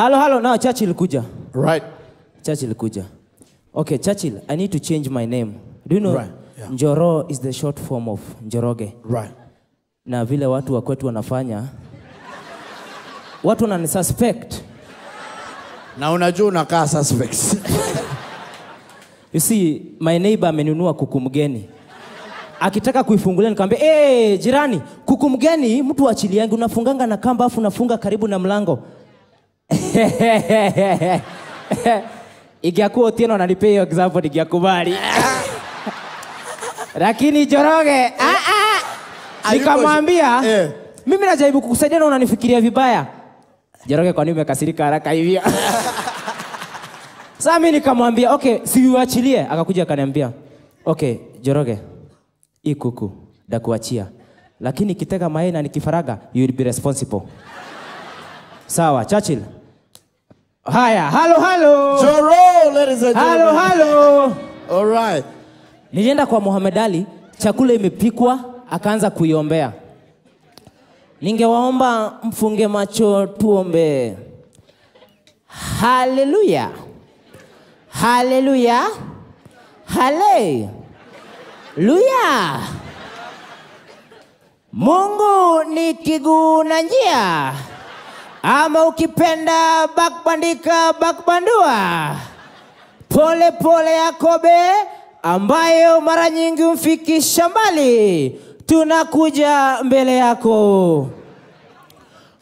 Halo halo, na churchill kuja Right. churchill kuja Okay, Churchill, I need to change my name. Do you know right, yeah. Njoro is the short form of Njoroge. Right. Na vile watu wa kwetu wanafanya watu wanani suspect. Na unajua unakaa suspects. you see, my neighbor amenunua kuku mgeni. Akitaka kuifungulia nikamwambia, "Eh, hey, jirani, kuku mgeni mtu yangu unafunganga na kamba afu unafunga karibu na mlango." ingiakuwa Otieno na nipe hiyo example ningekubali. Lakini joroge ah, ah, nikamwambia eh, mimi najaribu kukusaidia na unanifikiria vibaya. joroge kwa nini umekasirika haraka hivyo? Sasa mimi nikamwambia okay, siuachilie. Akakuja akaniambia okay, joroge hii kuku ndakuachia, lakini kitega mayai ni kifaraga you will be responsible. Sawa, Churchill. Haya, halo halo. Joro, ladies and gentlemen. Halo halo. All right. Nilienda kwa Muhammad Ali, chakula imepikwa, akaanza kuiombea. Ningewaomba mfunge macho tuombe. Haleluya. Haleluya. Haleluya. Mungu ni kiguu na njia ama ukipenda bakbandika bakbandua, pole pole Yakobe ambayo mara nyingi humfikisha mbali. Tunakuja mbele yako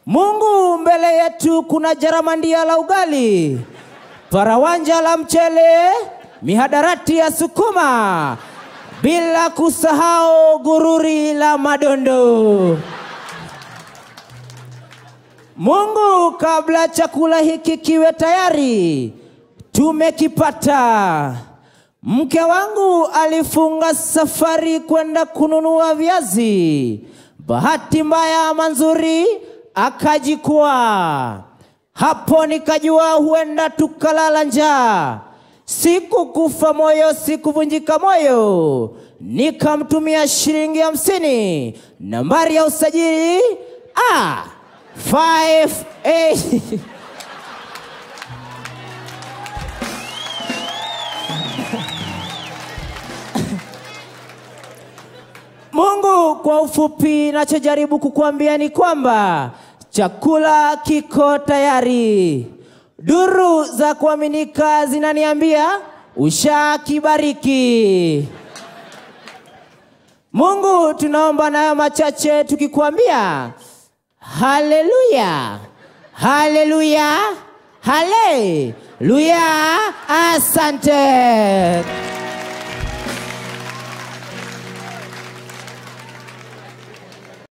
Mungu, mbele yetu kuna jaramandia la ugali, parawanja la mchele, mihadarati ya sukuma, bila kusahau gururi la madondo. Mungu, kabla chakula hiki kiwe tayari, tumekipata. Mke wangu alifunga safari kwenda kununua viazi, bahati mbaya ama nzuri Hapo nikajua huenda tukalala njaa. Sikukufa moyo, sikuvunjika moyo, nikamtumia shilingi hamsini, nambari ya usajili ah five, eight. Mungu, kwa ufupi, nachojaribu kukuambia ni kwamba chakula kiko tayari. Duru za kuaminika zinaniambia ushakibariki. Mungu, tunaomba nayo machache tukikuambia Haleluya, haleluya, haleluya. Asante.